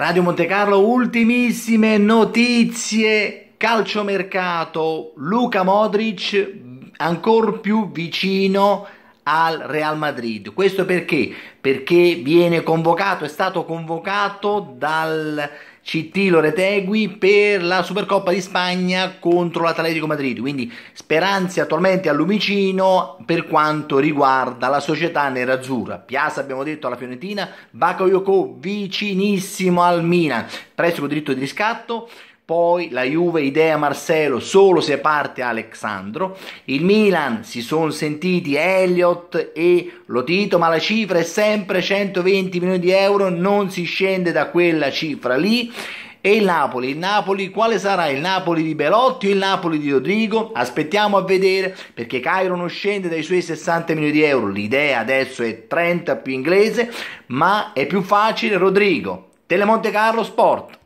Radio Monte Carlo, ultimissime notizie, calciomercato, Luca Modric ancora più vicino al Real Madrid. Questo perché? Perché viene convocato, è stato convocato dal CT Loretegui per la Supercoppa di Spagna contro l'Atletico Madrid. Quindi speranze attualmente a Lumicino per quanto riguarda la società nerazzurra. Piazza abbiamo detto alla Fiorentina, Bakayoko vicinissimo al Milan, prestito diritto di riscatto. Poi la Juve idea Marcelo solo se parte Alexandro. Il Milan si sono sentiti Elliott e Lotito, ma la cifra è sempre 120 milioni di euro, non si scende da quella cifra lì. E il Napoli, il Napoli, quale sarà il Napoli di Belotti o il Napoli di Rodrigo? Aspettiamo a vedere perché Cairo non scende dai suoi 60 milioni di euro. L'idea adesso è 30 più inglese, ma è più facile Rodrigo. Telemonte Carlo Sport.